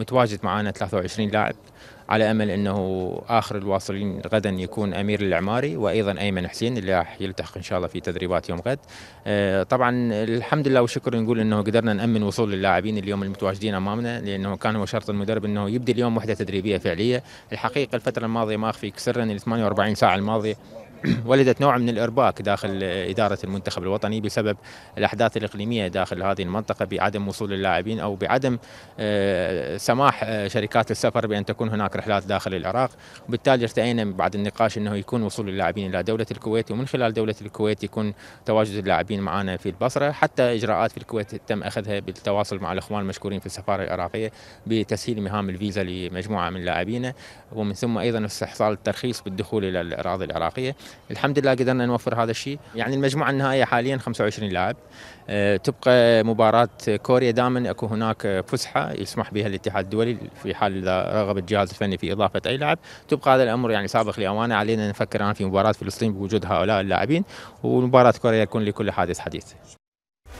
متواجد معانا 23 لاعب على امل انه اخر الواصلين غدا يكون امير العماري وايضا ايمن حسين اللي راح يلتحق ان شاء الله في تدريبات يوم غد. آه، طبعا الحمد لله والشكر نقول انه قدرنا نامن وصول اللاعبين اليوم المتواجدين امامنا لانه كان هو شرط المدرب انه يبدي اليوم وحده تدريبيه فعليه. الحقيقه الفتره الماضيه ما اخفيك سرا ال 48 ساعه الماضيه ولدت نوع من الارباك داخل اداره المنتخب الوطني بسبب الاحداث الاقليميه داخل هذه المنطقه بعدم وصول اللاعبين او بعدم آه، سماح آه، شركات السفر بان تكون هناك رحلات داخل العراق وبالتالي ارتئينا بعد النقاش انه يكون وصول اللاعبين الى دوله الكويت ومن خلال دوله الكويت يكون تواجد اللاعبين معنا في البصره حتى اجراءات في الكويت تم اخذها بالتواصل مع الاخوان المشكورين في السفاره العراقيه بتسهيل مهام الفيزا لمجموعه من لاعبينا ومن ثم ايضا استحصال الترخيص بالدخول الى الاراضي العراقيه الحمد لله قدرنا نوفر هذا الشيء يعني المجموعه النهائيه حاليا 25 لاعب آه، تبقى مباراه كوريا دائما اكو هناك فسحه يسمح بها الاتحاد الدولي في حال اذا رغب الجهاز الفني في اضافه اي لاعب تبقى هذا الامر يعني سابق لامانه علينا نفكر الان في مباراه فلسطين بوجود هؤلاء اللاعبين ومباراه كوريا يكون لكل حادث حديث